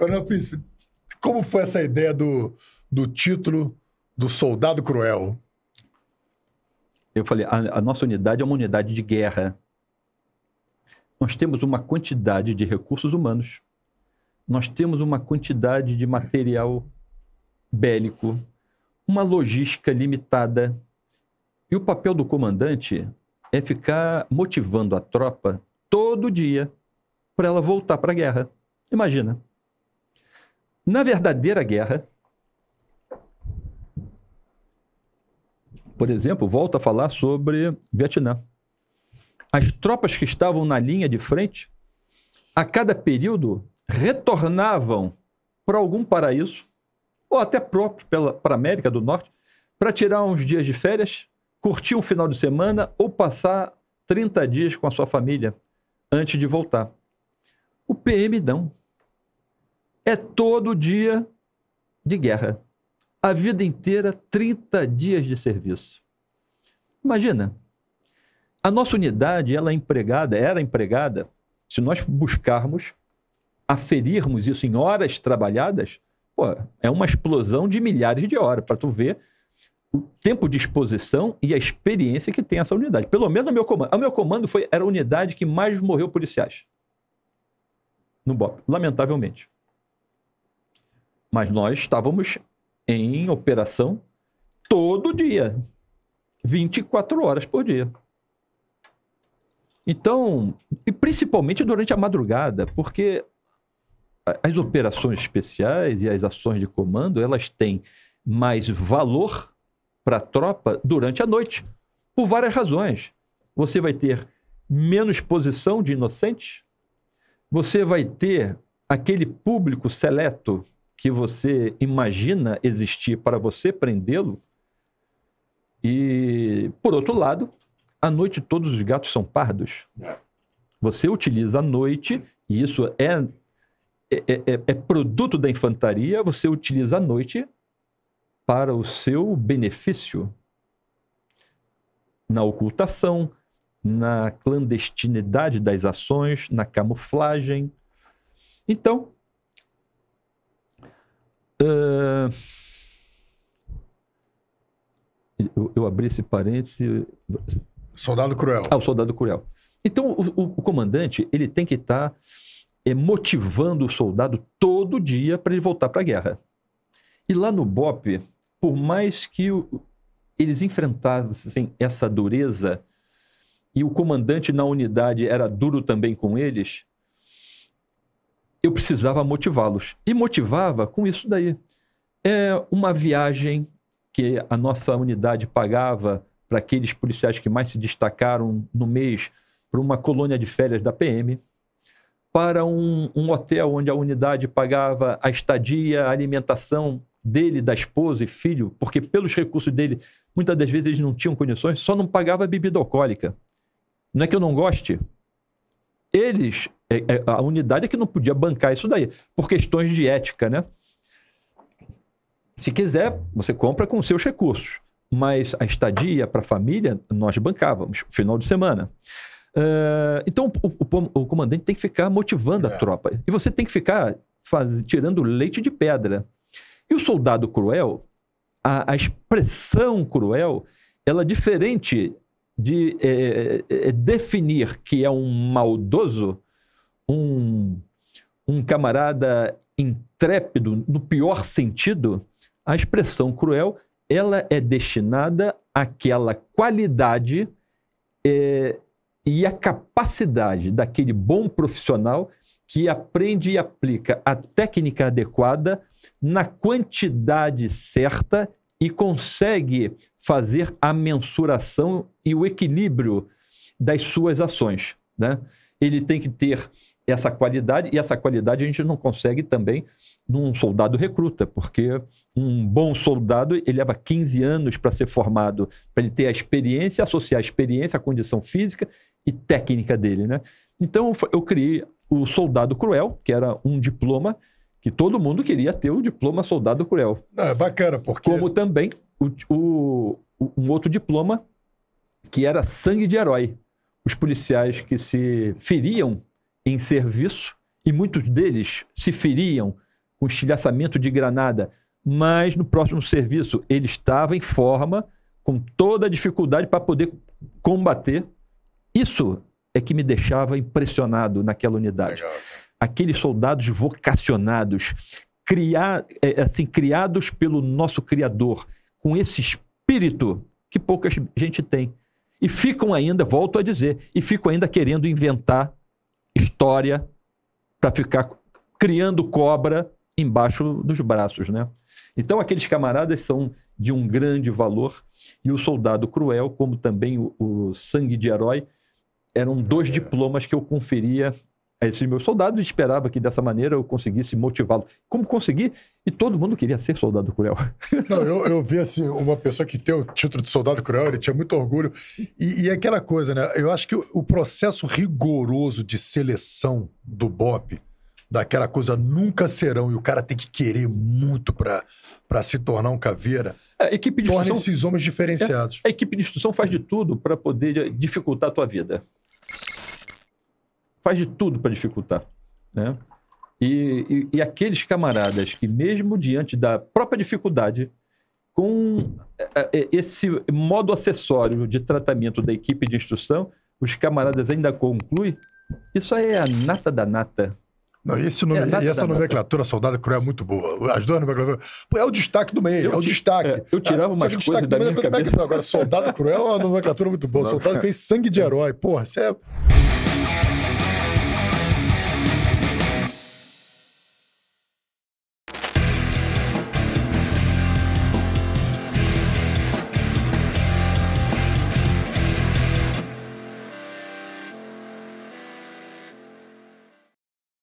Coronel Príncipe, como foi essa ideia do, do título do Soldado Cruel? Eu falei, a, a nossa unidade é uma unidade de guerra. Nós temos uma quantidade de recursos humanos, nós temos uma quantidade de material bélico, uma logística limitada. E o papel do comandante é ficar motivando a tropa todo dia para ela voltar para a guerra. Imagina. Na verdadeira guerra, por exemplo, volta a falar sobre Vietnã. As tropas que estavam na linha de frente, a cada período, retornavam para algum paraíso, ou até próprio para a América do Norte, para tirar uns dias de férias, curtir um final de semana ou passar 30 dias com a sua família antes de voltar. O PM não é todo dia de guerra. A vida inteira, 30 dias de serviço. Imagina, a nossa unidade, ela é empregada, era empregada, se nós buscarmos, aferirmos isso em horas trabalhadas, pô, é uma explosão de milhares de horas, para tu ver o tempo de exposição e a experiência que tem essa unidade. Pelo menos no meu comando. O meu comando foi, era a unidade que mais morreu policiais. No BOP, lamentavelmente. Mas nós estávamos em operação todo dia, 24 horas por dia. Então, e principalmente durante a madrugada, porque as operações especiais e as ações de comando, elas têm mais valor para a tropa durante a noite, por várias razões. Você vai ter menos posição de inocentes, você vai ter aquele público seleto que você imagina existir para você prendê-lo. E, por outro lado, à noite todos os gatos são pardos. É. Você utiliza a noite, e isso é, é, é, é, é produto da infantaria, você utiliza a noite para o seu benefício. Na ocultação, na clandestinidade das ações, na camuflagem. Então, ah, eu, eu, abri esse parêntese. Soldado Cruel. Ah, o Soldado Cruel. Então, o, o, o comandante, ele tem que estar tá, é, motivando o soldado todo dia para ele voltar para a guerra. E lá no BOP, por mais que o, eles enfrentassem essa dureza e o comandante na unidade era duro também com eles, eu precisava motivá-los. E motivava com isso daí. É uma viagem que a nossa unidade pagava para aqueles policiais que mais se destacaram no mês para uma colônia de férias da PM, para um, um hotel onde a unidade pagava a estadia, a alimentação dele, da esposa e filho, porque pelos recursos dele, muitas das vezes eles não tinham condições, só não pagava bebida alcoólica. Não é que eu não goste, eles, é, é, a unidade é que não podia bancar isso daí, por questões de ética, né? Se quiser, você compra com seus recursos, mas a estadia para a família nós bancávamos, final de semana. Uh, então o, o, o, comandante tem que ficar motivando a é. tropa. E você tem que ficar faz, tirando leite de pedra. E o soldado cruel, a, a expressão cruel, ela é diferente de é, é, definir que é um maldoso, um, um camarada intrépido, no pior sentido, a expressão cruel ela é destinada àquela qualidade é, e à capacidade daquele bom profissional que aprende e aplica a técnica adequada na quantidade certa e consegue fazer a mensuração e o equilíbrio das suas ações. Né? Ele tem que ter essa qualidade, e essa qualidade a gente não consegue também num soldado recruta, porque um bom soldado ele leva 15 anos para ser formado, para ele ter a experiência, associar a experiência à condição física e técnica dele. Né? Então eu criei o Soldado Cruel, que era um diploma que todo mundo queria ter o diploma soldado cruel. é bacana, porque. Como também o, o, um outro diploma que era sangue de herói. Os policiais que se feriam em serviço, e muitos deles se feriam com estilhaçamento de granada, mas no próximo serviço ele estava em forma, com toda a dificuldade para poder combater. Isso é que me deixava impressionado naquela unidade. Legal aqueles soldados vocacionados, criar, é, assim, criados pelo nosso Criador, com esse espírito que pouca gente tem. E ficam ainda, volto a dizer, e ficam ainda querendo inventar história para ficar criando cobra embaixo dos braços, né? Então aqueles camaradas são de um grande valor e o soldado cruel, como também o, o sangue de herói, eram dois é. diplomas que eu conferia a é, esses meus soldados e esperava que dessa maneira eu conseguisse motivá-los. Como consegui? E todo mundo queria ser soldado cruel. Não, eu, eu vi assim, uma pessoa que tem o título de soldado cruel, ele tinha muito orgulho. E, e é aquela coisa, né? Eu acho que o, o processo rigoroso de seleção do BOP, daquela coisa nunca serão, e o cara tem que querer muito para se tornar um caveira. É, equipe de torna esses homens diferenciados. É, a equipe de instrução faz de tudo para poder dificultar a tua vida faz de tudo para dificultar. Né? E, e, e, aqueles camaradas que, mesmo diante da própria dificuldade, com é, é, é, esse modo acessório de tratamento da equipe de instrução, os camaradas ainda concluem, isso aí é a nata da nata. Não, esse nome, é e essa nomenclatura Soldado Cruel é muito boa. As duas nomenclaturas. É o destaque do meio, eu é o destaque. É, eu tirava ah, uma coisa destaque, da minha cabeça. É que, não, agora, Soldado Cruel é uma nomenclatura muito boa. soldado Cruel sangue de herói. Porra, isso é...